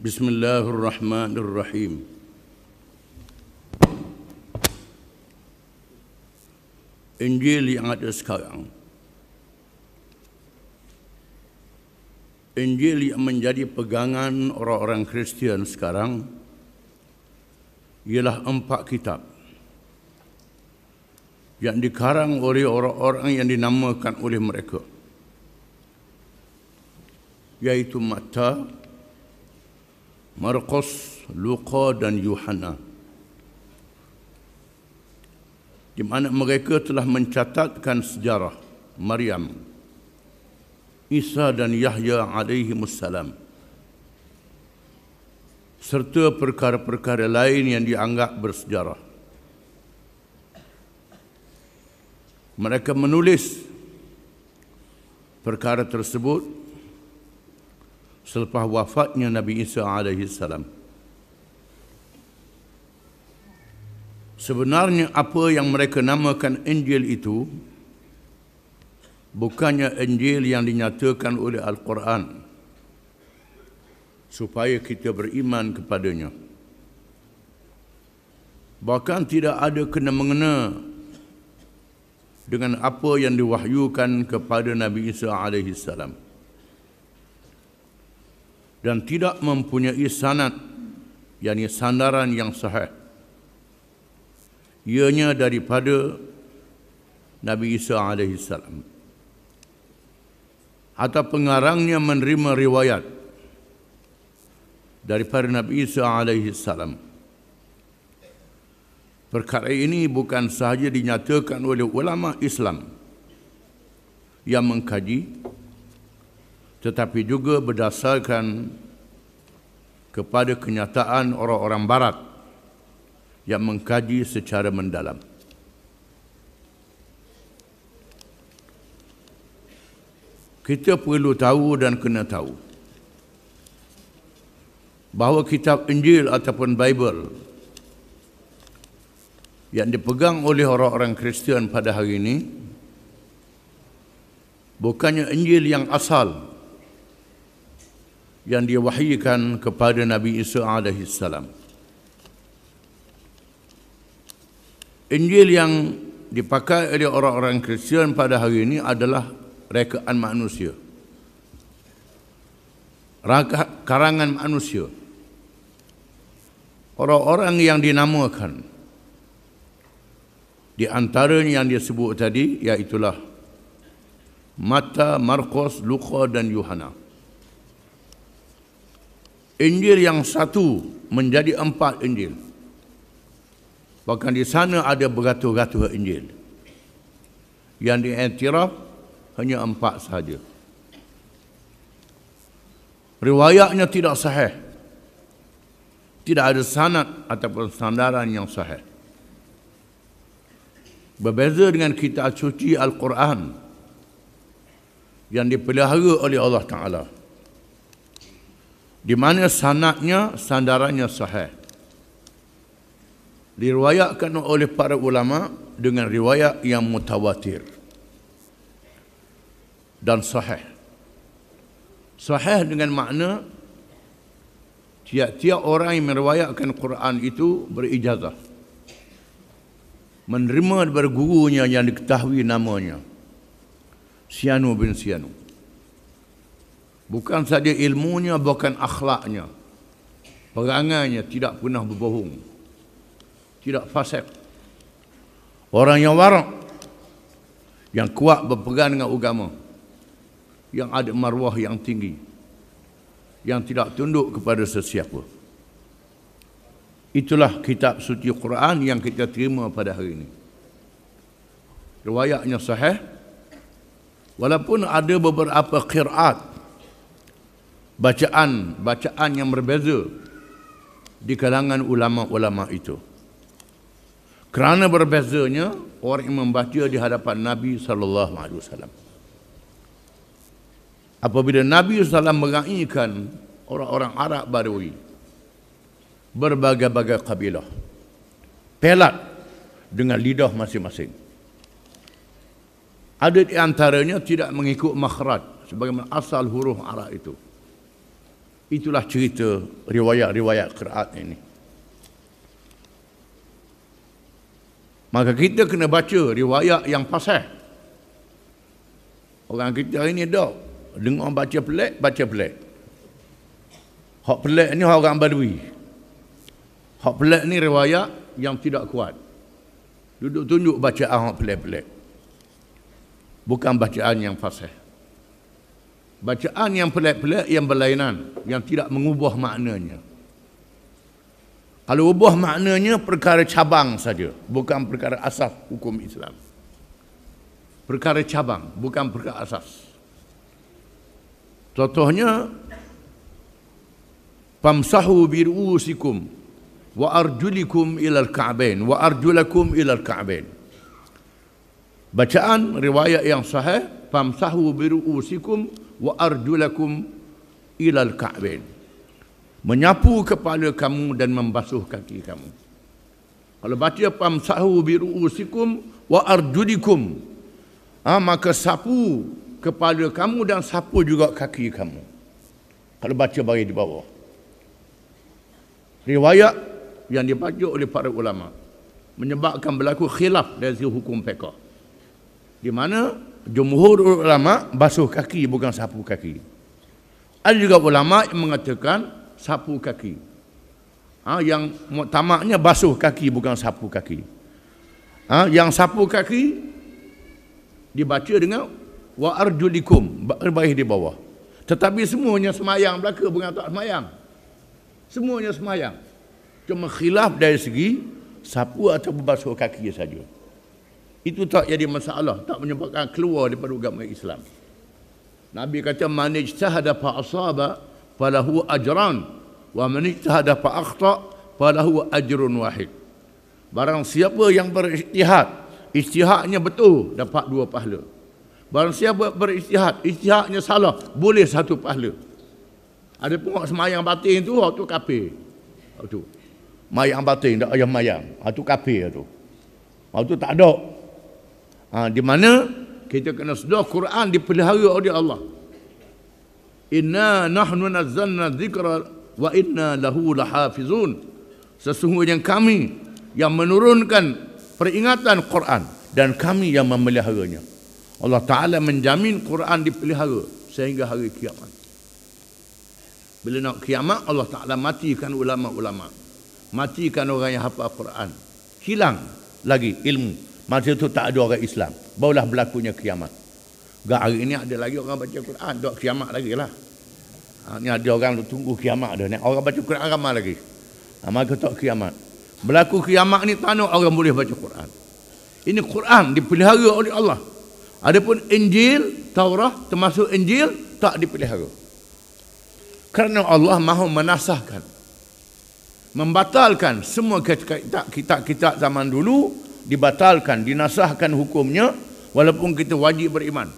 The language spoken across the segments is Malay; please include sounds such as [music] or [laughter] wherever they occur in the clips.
بسم الله الرحمن الرحيم انجيل يعد sekarang Injil yang menjadi pegangan orang-orang Kristian sekarang ialah empat kitab yang dikarang oleh orang-orang yang dinamakan oleh mereka yaitu Matta. Markus, Luka dan Yohana. Di mana mereka telah mencatatkan sejarah Maryam, Isa dan Yahya alaihi wassalam. Serta perkara-perkara lain yang dianggap bersejarah. Mereka menulis perkara tersebut selepas wafatnya Nabi Isa alaihi salam. Sebenarnya apa yang mereka namakan Injil itu bukannya Injil yang dinyatakan oleh Al-Quran supaya kita beriman kepadanya. Bahkan tidak ada kena mengena dengan apa yang diwahyukan kepada Nabi Isa alaihi salam dan tidak mempunyai sanad yakni sandaran yang sahih ianya daripada Nabi Isa alaihi salam atau pengarangnya menerima riwayat daripada Nabi Isa alaihi salam perkara ini bukan sahaja dinyatakan oleh ulama Islam yang mengkaji tetapi juga berdasarkan kepada kenyataan orang-orang barat yang mengkaji secara mendalam kita perlu tahu dan kena tahu bahawa kitab Injil ataupun Bible yang dipegang oleh orang-orang Kristian pada hari ini bukannya Injil yang asal yang diwahyikan kepada Nabi Isa alaihi salam. Injil yang dipakai oleh orang-orang Kristian pada hari ini adalah rekaan manusia. Raka, karangan manusia. Orang-orang yang dinamakan di antara yang dia sebut tadi iaitulah Mata, Markus, Luka dan Yohanes. Injil yang satu menjadi empat Injil. Bahkan di sana ada beratus-ratus Injil. Yang diiktiraf hanya empat sahaja. Riwayatnya tidak sahih. Tidak ada sanad ataupun sandaran yang sahih. Berbeza dengan kitab cuci Al-Quran yang dipelihara oleh Allah Ta'ala. Al-Quran di mana sanaknya, sandarannya sahih diriwayatkan oleh para ulama dengan riwayat yang mutawatir dan sahih sahih dengan makna tiap-tiap orang yang meriwayatkan Quran itu berijazah menerima daripada gurunya yang diketahui namanya Sianu bin Sianu Bukan saja ilmunya bukan akhlaknya Perangannya tidak pernah berbohong Tidak fasik Orang yang warak Yang kuat berpegang dengan agama Yang ada marwah yang tinggi Yang tidak tunduk kepada sesiapa Itulah kitab suci Quran yang kita terima pada hari ini Riwayatnya sahih Walaupun ada beberapa kiraat bacaan-bacaan yang berbeza di kalangan ulama-ulama itu. Kerana berbezanya orang yang membaca di hadapan Nabi sallallahu alaihi wasallam. Apabila Nabi sallallahu mengaikan orang-orang Arab Badui berbagai-bagai kabilah pelat dengan lidah masing-masing. Ada di antaranya tidak mengikut makhraj sebagaimana asal huruf Arab itu. Itulah cerita riwayat-riwayat Quran ini. Maka kita kena baca riwayat yang pasal. Orang kita hari ni dok dengar baca pelik, baca pelik. Hak pelik ni orang Badui. Hak pelik ni riwayat yang tidak kuat. Duduk tunjuk bacaan hak pelik-pelik. Bukan bacaan yang fasih. Bacaan yang pelik-pelik yang berlainan Yang tidak mengubah maknanya Kalau ubah maknanya perkara cabang saja Bukan perkara asas hukum Islam Perkara cabang bukan perkara asas Contohnya Pamsahu biru'usikum Wa arjulikum ilal ka'bain Wa arjulakum ilal ka'bain Bacaan riwayat yang sahih Pamsahu biru'usikum Pamsahu biru'usikum wa arjulakum ilal ka'bin menyapu kepala kamu dan membasuh kaki kamu kalau baca pam sahu bi ruusikum wa arjulikum ha, maka sapu kepala kamu dan sapu juga kaki kamu kalau baca bagi di bawah riwayat yang dibaca oleh para ulama menyebabkan berlaku khilaf dari hukum fiqh di mana jumhur ulama basuh kaki bukan sapu kaki. Ada juga ulama yang mengatakan sapu kaki. Ha, yang tamaknya basuh kaki bukan sapu kaki. Ha, yang sapu kaki dibaca dengan wa arjulikum berbaih di bawah. Tetapi semuanya semayang belaka bukan tak semayang. Semuanya semayang. Cuma khilaf dari segi sapu atau basuh kaki saja. Itu tak jadi masalah, tak menyebabkan keluar daripada agama Islam. Nabi kata man ijtahada fa asaba falahu ajran wa man ijtahada fa akhta falahu ajrun wahid. Barang siapa yang berijtihad, ijtihadnya betul dapat dua pahala. Barang siapa berijtihad, ijtihadnya salah, boleh satu pahala. Ada pun orang semayang batin tu, waktu kafir. Waktu. Mayang batin, tak ayam mayang. Waktu kafir tu. Waktu tak ada ha, di mana kita kena sedar Quran dipelihara oleh Allah inna nahnu nazzalna dzikra wa inna lahu lahafizun sesungguhnya kami yang menurunkan peringatan Quran dan kami yang memeliharanya Allah Ta'ala menjamin Quran dipelihara sehingga hari kiamat bila nak kiamat Allah Ta'ala matikan ulama-ulama matikan orang yang hafal Quran hilang lagi ilmu Masa itu tak ada orang Islam. Barulah berlakunya kiamat. Gak hari ini ada lagi orang baca Quran. Tak kiamat lagi lah. Ha, ini ada orang tunggu kiamat dah. Orang baca Quran ramai lagi. Ha, maka tak kiamat. Berlaku kiamat ni tak orang boleh baca Quran. Ini Quran dipelihara oleh Allah. Adapun Injil, Taurat termasuk Injil tak dipelihara. Kerana Allah mahu menasahkan. Membatalkan semua kitab-kitab zaman dulu dibatalkan, dinasahkan hukumnya walaupun kita wajib beriman.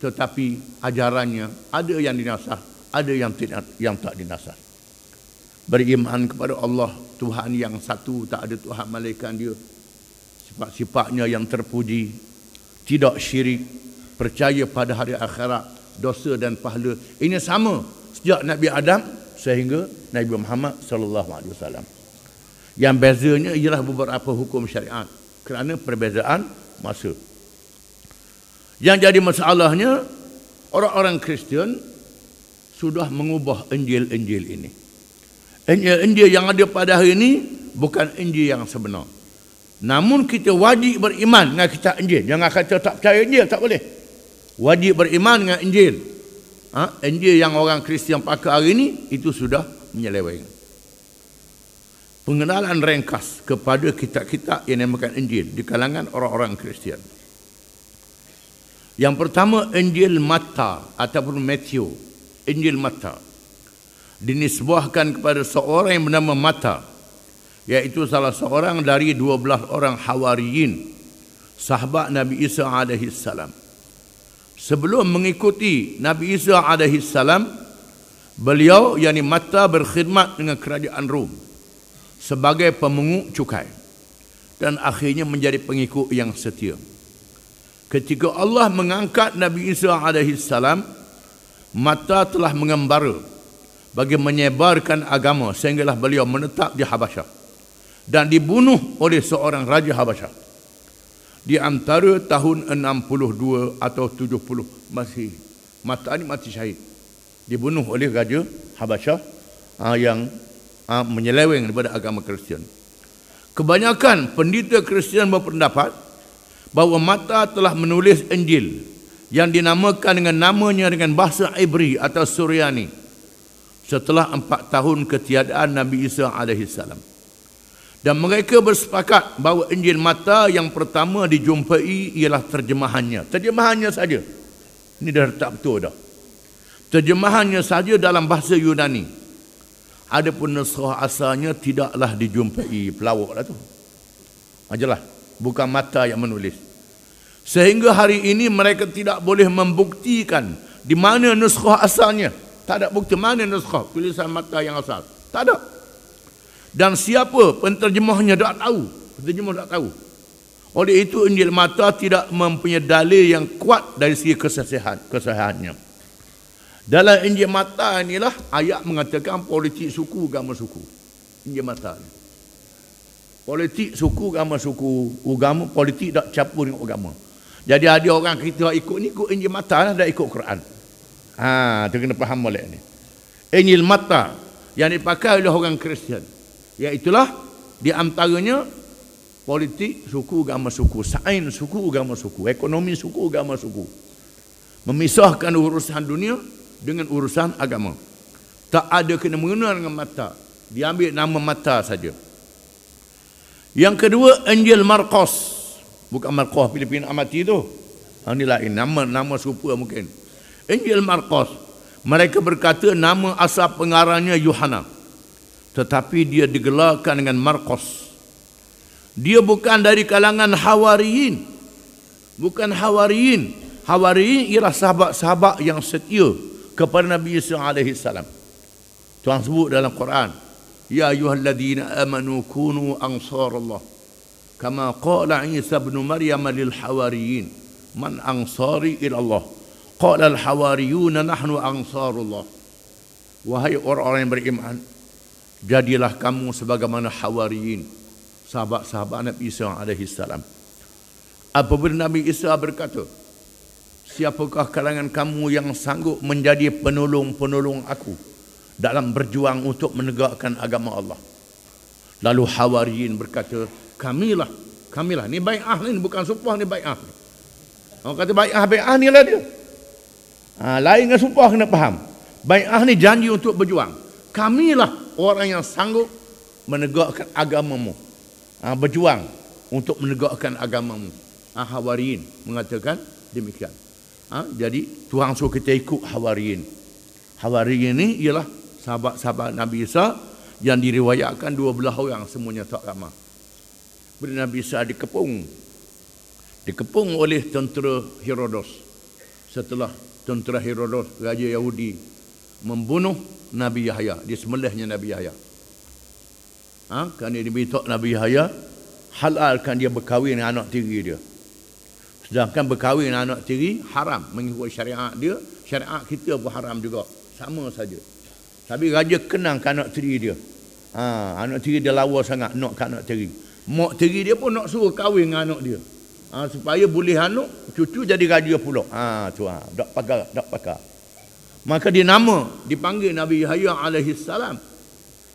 Tetapi ajarannya ada yang dinasah, ada yang tidak yang tak dinasah. Beriman kepada Allah Tuhan yang satu tak ada Tuhan malaikat dia. Sifat-sifatnya yang terpuji. Tidak syirik. Percaya pada hari akhirat. Dosa dan pahala. Ini sama sejak Nabi Adam sehingga Nabi Muhammad sallallahu alaihi wasallam. Yang bezanya ialah beberapa hukum syariat kerana perbezaan masa. Yang jadi masalahnya orang-orang Kristian sudah mengubah Injil-Injil ini. Injil-Injil yang ada pada hari ini bukan Injil yang sebenar. Namun kita wajib beriman dengan kitab Injil. Jangan kata tak percaya Injil, tak boleh. Wajib beriman dengan Injil. Ha? Injil yang orang Kristian pakai hari ini itu sudah menyeleweng pengenalan ringkas kepada kitab-kitab yang dinamakan Injil di kalangan orang-orang Kristian. Yang pertama Injil Mata ataupun Matthew, Injil Mata. Dinisbahkan kepada seorang yang bernama Mata iaitu salah seorang dari 12 orang Hawariyin sahabat Nabi Isa alaihi salam. Sebelum mengikuti Nabi Isa alaihi salam, beliau yakni Mata berkhidmat dengan kerajaan Rom sebagai pemungut cukai dan akhirnya menjadi pengikut yang setia. Ketika Allah mengangkat Nabi Isa alaihi salam, mata telah mengembara bagi menyebarkan agama sehinggalah beliau menetap di Habasyah dan dibunuh oleh seorang raja Habasyah di antara tahun 62 atau 70 Masih. Mata ini mati syahid. Dibunuh oleh raja Habasyah ah, yang Ah, menyeleweng daripada agama Kristian. Kebanyakan pendeta Kristian berpendapat bahawa Mata telah menulis Injil yang dinamakan dengan namanya dengan bahasa Ibri atau Suryani setelah empat tahun ketiadaan Nabi Isa AS. Dan mereka bersepakat bahawa Injil Mata yang pertama dijumpai ialah terjemahannya. Terjemahannya saja. Ini dah tak betul dah. Terjemahannya saja dalam bahasa Yunani. Adapun nasrah asalnya tidaklah dijumpai pelawaklah lah tu. Majalah, ha, bukan mata yang menulis. Sehingga hari ini mereka tidak boleh membuktikan di mana nasrah asalnya. Tak ada bukti mana nasrah tulisan mata yang asal. Tak ada. Dan siapa penterjemahnya tak tahu. Penterjemah tak tahu. Oleh itu Injil Mata tidak mempunyai dalil yang kuat dari segi kesahihan, kesahihannya. Kesahihannya. Dalam Injil Mata inilah ayat mengatakan politik suku agama suku. Injil Mata ni. Politik suku agama suku, agama politik tak campur dengan agama. Jadi ada orang kita ikut ni ikut Injil Mata lah, dan ikut Quran. Ha, tu kena faham boleh ni. Injil Mata yang dipakai oleh orang Kristian. Iaitulah di antaranya politik suku agama suku, sains suku agama suku, ekonomi suku agama suku. Memisahkan urusan dunia dengan urusan agama. Tak ada kena mengenal dengan mata. diambil nama mata saja. Yang kedua, Angel Marcos. Bukan Marcos Filipina Amati itu. Ini ah, lain, nama, nama serupa mungkin. Angel Marcos. Mereka berkata nama asal pengarangnya Yohana. Tetapi dia digelarkan dengan Marcos. Dia bukan dari kalangan Hawariin. Bukan Hawariin. Hawariin ialah sahabat-sahabat yang setia kepada Nabi Isa alaihi salam. Tuhan sebut dalam Quran, "Ya ayyuhalladzina amanu kunu ansarullah." Kama qala Isa bin Maryam lil hawariyin, "Man ansari ila Allah?" Qala al hawariyuna nahnu ansarullah. Wahai orang-orang yang beriman, jadilah kamu sebagaimana hawariyin, sahabat-sahabat Nabi Isa alaihi salam. Apabila Nabi Isa berkata, siapakah kalangan kamu yang sanggup menjadi penolong-penolong aku dalam berjuang untuk menegakkan agama Allah? Lalu Hawariin berkata, kamilah, kamilah. Ini bai'ah ni, bukan sumpah ni bai'ah ni. Orang kata ah, bai'ah, ah, ni lah dia. Ha, lain dengan sumpah kena faham. Bai'ah ni janji untuk berjuang. Kamilah orang yang sanggup menegakkan agamamu. Ha, berjuang untuk menegakkan agamamu. Ha, Hawariin mengatakan demikian ha? jadi Tuhan suruh kita ikut Hawariin Hawariin ni ialah sahabat-sahabat Nabi Isa yang diriwayatkan 12 orang semuanya tak ramah bila Nabi Isa dikepung dikepung oleh tentera Herodos setelah tentera Herodos Raja Yahudi membunuh Nabi Yahya dia semelihnya Nabi Yahya ha? kerana dia beritahu Nabi Yahya halalkan dia berkahwin dengan anak tiri dia Sedangkan berkahwin dengan anak tiri haram mengikut syariat dia, syariat kita pun haram juga. Sama saja. Tapi raja kenang anak tiri dia. Ha, anak tiri dia lawa sangat nak ke anak tiri. Mak tiri dia pun nak suruh kahwin dengan anak dia. Ha, supaya boleh anak cucu jadi raja pula. Ha, tu ha, dak pakar, dak pakar. Maka dia nama dipanggil Nabi Yahya alaihi salam.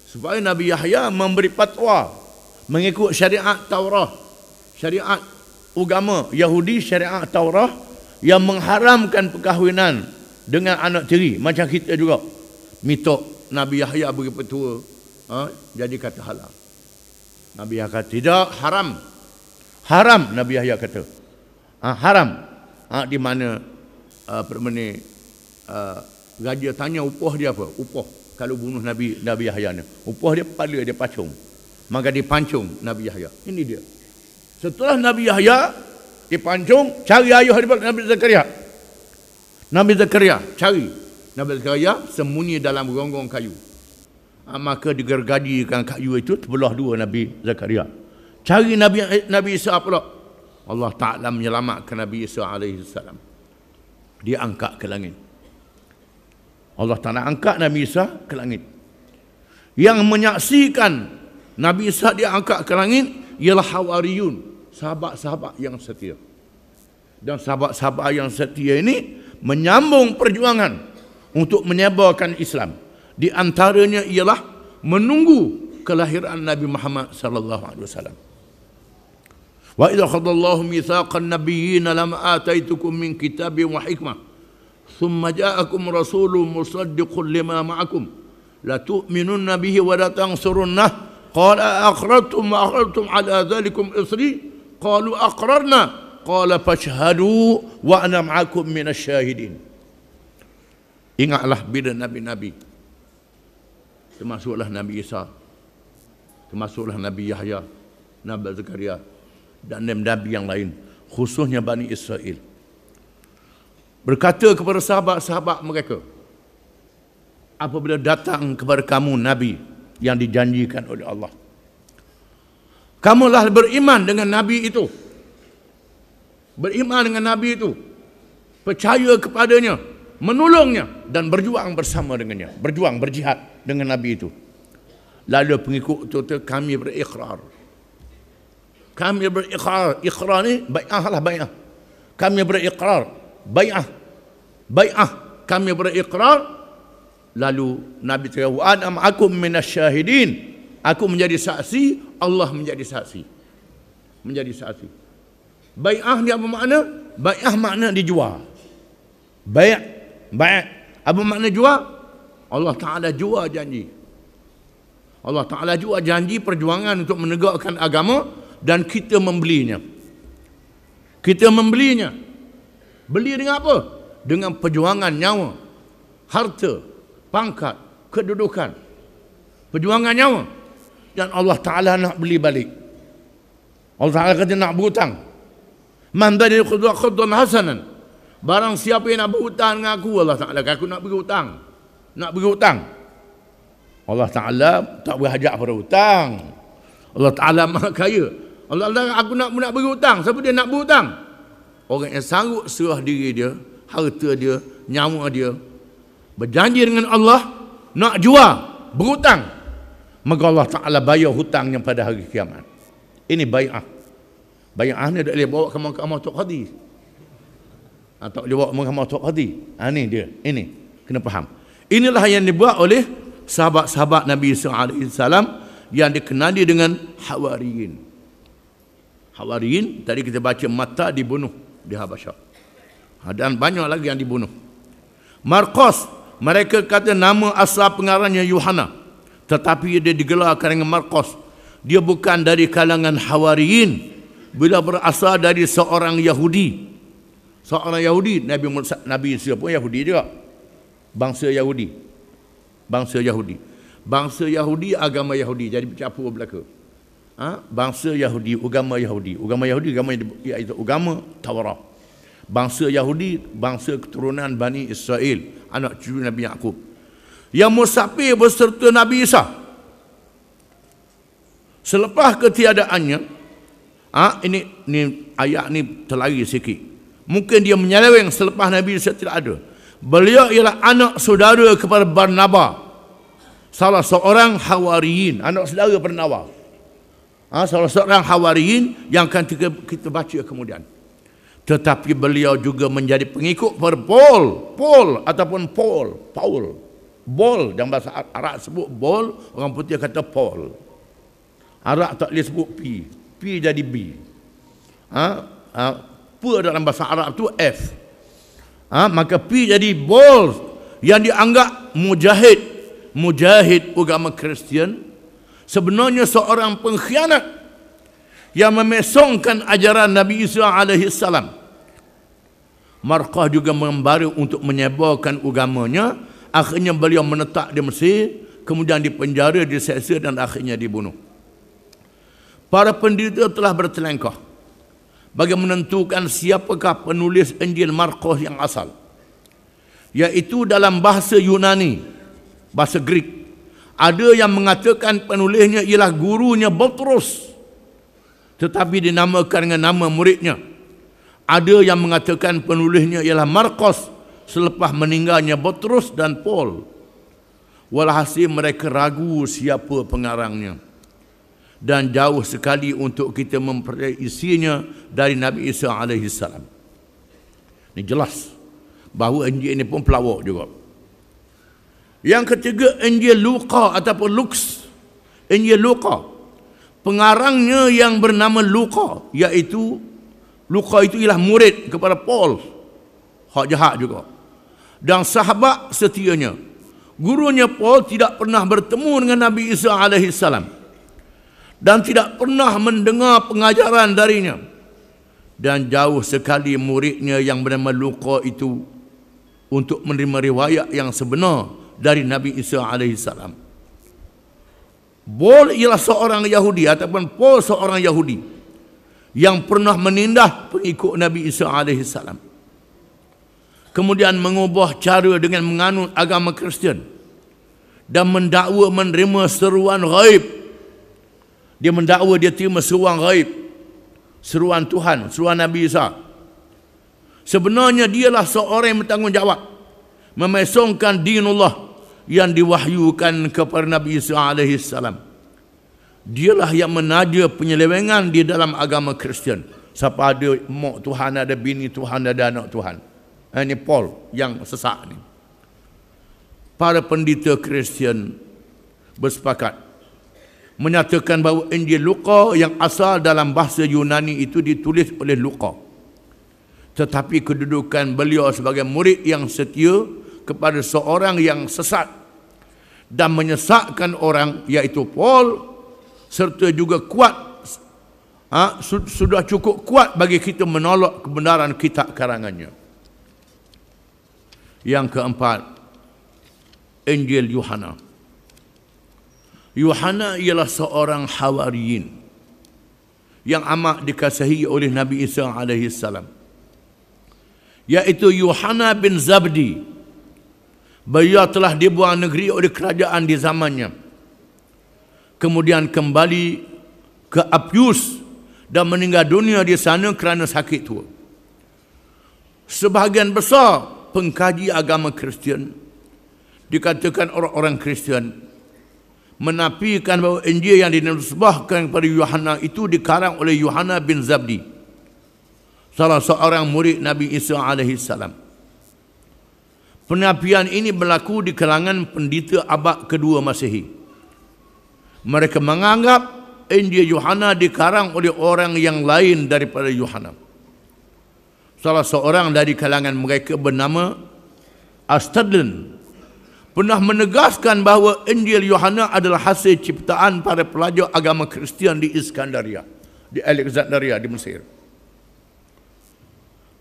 Supaya Nabi Yahya memberi fatwa mengikut syariat Taurat, syariat agama Yahudi syariat Taurat yang mengharamkan perkahwinan dengan anak tiri macam kita juga mitok Nabi Yahya bagi petua ha? jadi kata halal Nabi Yahya kata tidak haram haram Nabi Yahya kata ha, haram ha, di mana uh, ha, permeni ha, raja uh, tanya upah dia apa upah kalau bunuh Nabi Nabi Yahya ni upah dia kepala dia pacung maka dipancung Nabi Yahya ini dia Setelah Nabi Yahya dipancung, cari ayuh daripada Nabi Zakaria. Nabi Zakaria cari. Nabi Zakaria sembunyi dalam gonggong kayu. Ah, maka digergadikan kayu itu terbelah dua Nabi Zakaria. Cari Nabi Nabi Isa pula. Allah Ta'ala menyelamatkan Nabi Isa alaihi Dia angkat ke langit. Allah Ta'ala angkat Nabi Isa ke langit. Yang menyaksikan Nabi Isa dia angkat ke langit ialah hawariyun, sahabat-sahabat yang setia. Dan sahabat-sahabat yang setia ini menyambung perjuangan untuk menyebarkan Islam. Di antaranya ialah menunggu kelahiran Nabi Muhammad sallallahu alaihi wasallam. Wa idza qad Allahu mitsaqan nabiyyin lam ataitukum min kitabin wa hikmah thumma ja'akum rasulun musaddiqul lima ma'akum la tu'minun nabihi wa la tansurunnahu قال أأخرجتم ما أخرجتم على ذلكم إصري قالوا أقررنا قال فاشهدوا وأنا معكم من الشاهدين Ingatlah bila Nabi-Nabi Termasuklah Nabi Isa Termasuklah Nabi Yahya Nabi Zakaria Dan Nabi yang lain Khususnya Bani Israel Berkata kepada sahabat-sahabat mereka Apabila datang kepada kamu Nabi yang dijanjikan oleh Allah. Kamulah beriman dengan Nabi itu. Beriman dengan Nabi itu. Percaya kepadanya. Menolongnya. Dan berjuang bersama dengannya. Berjuang, berjihad dengan Nabi itu. Lalu pengikut itu, itu kami berikrar. Kami berikrar. Ikrar ini bay'ah lah bay'ah. Kami berikrar. Bay'ah. Bay'ah. Kami berikrar. Lalu Nabi terawu Anam aku minasyahidin Aku menjadi saksi Allah menjadi saksi Menjadi saksi Bay'ah ni apa makna? Bay'ah makna dijual Bay'ah Bay'ah Apa makna jual? Allah Ta'ala jual janji Allah Ta'ala jual janji perjuangan untuk menegakkan agama Dan kita membelinya Kita membelinya Beli dengan apa? Dengan perjuangan nyawa Harta pangkat, kedudukan, perjuangan nyawa yang Allah Ta'ala nak beli balik. Allah Ta'ala kata nak berhutang. Man dari khudwa khudwan hasanan. Barang siapa yang nak berhutang dengan aku, Allah Ta'ala kata aku nak berhutang. Nak berhutang. Allah Ta'ala tak berhajak pada hutang. Allah Ta'ala [laughs] maha kaya. Allah Ta'ala aku nak, nak berhutang. Siapa dia nak berhutang? Orang yang sanggup serah diri dia, harta dia, nyawa dia, berjanji dengan Allah nak jual berhutang maka Allah Ta'ala bayar hutangnya pada hari kiamat ini bayar bayah ni tak boleh bawa ke mahkamah Tok Hadi atau ah, boleh bawa ke mahkamah Tok Hadi ha, ah, ini dia ini kena faham inilah yang dibuat oleh sahabat-sahabat Nabi SAW yang dikenali dengan Hawariyin Hawariyin tadi kita baca mata dibunuh di Habasyah ah, dan banyak lagi yang dibunuh Marcos mereka kata nama asal pengarangnya Yohana Tetapi dia digelarkan dengan Markus. Dia bukan dari kalangan Hawariin Bila berasal dari seorang Yahudi Seorang Yahudi Nabi Musa, Nabi Isa pun Yahudi juga Bangsa Yahudi Bangsa Yahudi Bangsa Yahudi agama Yahudi Jadi bercampur belaka ha? Bangsa Yahudi agama Yahudi Agama Yahudi agama Yahudi, iaitu agama Taurat bangsa Yahudi, bangsa keturunan Bani Israel, anak cucu Nabi Yakub. Yang musafir berserta Nabi Isa. Selepas ketiadaannya, ah ini ni ayat ni terlari sikit. Mungkin dia menyeleweng selepas Nabi Isa tidak ada. Beliau ialah anak saudara kepada Barnaba. Salah seorang Hawariin, anak saudara Barnaba. Ah salah seorang Hawariin yang akan kita baca kemudian tetapi beliau juga menjadi pengikut per Paul, Paul ataupun Paul, Paul. Paul dalam bahasa Arab sebut Paul, orang putih kata Paul. Arab tak boleh sebut P, P jadi B. Ha? ha? P dalam bahasa Arab tu F. Ha? Maka P jadi Paul yang dianggap mujahid, mujahid agama Kristian sebenarnya seorang pengkhianat yang memesongkan ajaran Nabi Isa alaihi salam. Markah juga membaru untuk menyebarkan agamanya, akhirnya beliau menetap di Mesir, kemudian dipenjara, disiksa dan akhirnya dibunuh. Para pendeta telah bertelengkah bagi menentukan siapakah penulis Injil Markus yang asal yaitu dalam bahasa Yunani bahasa Greek ada yang mengatakan penulisnya ialah gurunya Petrus tetapi dinamakan dengan nama muridnya. Ada yang mengatakan penulisnya ialah Markus selepas meninggalnya Petrus dan Paul. Walhasil mereka ragu siapa pengarangnya. Dan jauh sekali untuk kita mempercayai isinya dari Nabi Isa AS. Ini jelas bahawa Injil ini pun pelawak juga. Yang ketiga Injil Luka ataupun Lux. Injil Luka. Injil Luka pengarangnya yang bernama Luka iaitu Luka itu ialah murid kepada Paul hak jahat juga dan sahabat setianya gurunya Paul tidak pernah bertemu dengan Nabi Isa alaihi dan tidak pernah mendengar pengajaran darinya dan jauh sekali muridnya yang bernama Luka itu untuk menerima riwayat yang sebenar dari Nabi Isa alaihi boleh ialah seorang Yahudi ataupun Paul seorang Yahudi yang pernah menindah pengikut Nabi Isa alaihi salam. Kemudian mengubah cara dengan menganut agama Kristian dan mendakwa menerima seruan gaib. Dia mendakwa dia terima seruan gaib. Seruan Tuhan, seruan Nabi Isa. Sebenarnya dialah seorang yang bertanggungjawab memesongkan dinullah Allah yang diwahyukan kepada Nabi Isa alaihi salam. Dialah yang menaja penyelewengan di dalam agama Kristian. Siapa ada mak Tuhan, ada bini Tuhan, ada anak Tuhan. Ini eh, Paul yang sesak ini. Para pendeta Kristian bersepakat menyatakan bahawa Injil Luka yang asal dalam bahasa Yunani itu ditulis oleh Luka. Tetapi kedudukan beliau sebagai murid yang setia kepada seorang yang sesat dan menyesatkan orang yaitu Paul serta juga kuat ha, sudah cukup kuat bagi kita menolak kebenaran kitab karangannya yang keempat Injil Yohana Yohana ialah seorang hawariin yang amat dikasihi oleh Nabi Isa alaihi salam iaitu Yohana bin Zabdi Beliau telah dibuang negeri oleh kerajaan di zamannya. Kemudian kembali ke Apius dan meninggal dunia di sana kerana sakit tua. Sebahagian besar pengkaji agama Kristian dikatakan orang-orang Kristian menafikan bahawa Injil yang dinisbahkan kepada Yohana itu dikarang oleh Yohana bin Zabdi salah seorang murid Nabi Isa alaihi salam. Penapian ini berlaku di kalangan pendeta abad kedua Masehi. Mereka menganggap India Yohana dikarang oleh orang yang lain daripada Yohana. Salah seorang dari kalangan mereka bernama Astadlen pernah menegaskan bahawa Injil Yohana adalah hasil ciptaan para pelajar agama Kristian di Iskandaria, di Alexandria, di Mesir.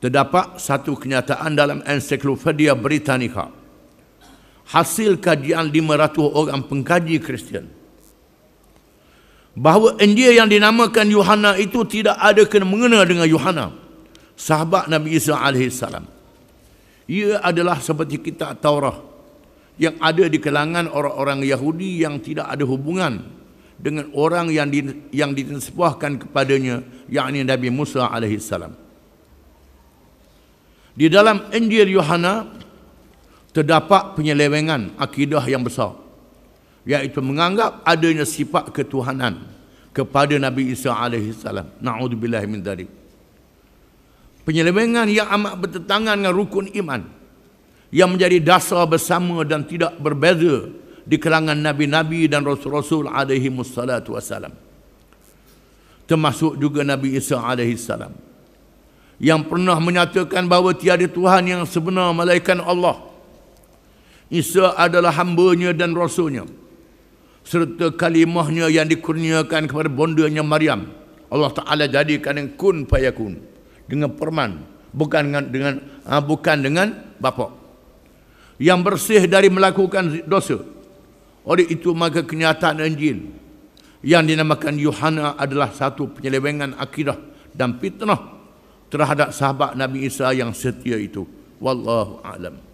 Terdapat satu kenyataan dalam ensiklopedia Britannica. Hasil kajian 500 orang pengkaji Kristian. Bahawa India yang dinamakan Yohana itu tidak ada kena mengena dengan Yohana. Sahabat Nabi Isa alaihissalam. Ia adalah seperti kitab Taurah. Yang ada di kalangan orang-orang Yahudi yang tidak ada hubungan dengan orang yang di, yang ditensebahkan kepadanya yakni Nabi Musa alaihissalam. Di dalam Injil Yohana terdapat penyelewengan akidah yang besar iaitu menganggap adanya sifat ketuhanan kepada Nabi Isa alaihi salam. Nauzubillah min dzalik. Penyelewengan yang amat bertentangan dengan rukun iman yang menjadi dasar bersama dan tidak berbeza di kalangan nabi-nabi dan rasul-rasul alaihi wassalam. Termasuk juga Nabi Isa alaihi salam yang pernah menyatakan bahawa tiada Tuhan yang sebenar melainkan Allah. Isa adalah hambanya dan rasulnya serta kalimahnya yang dikurniakan kepada bondanya Maryam. Allah Taala jadikan yang kun fayakun dengan perman bukan dengan, dengan ah, bukan dengan bapa. Yang bersih dari melakukan dosa. Oleh itu maka kenyataan Injil yang dinamakan Yohana adalah satu penyelewengan akidah dan fitnah terhadap sahabat Nabi Isa yang setia itu. Wallahu alam.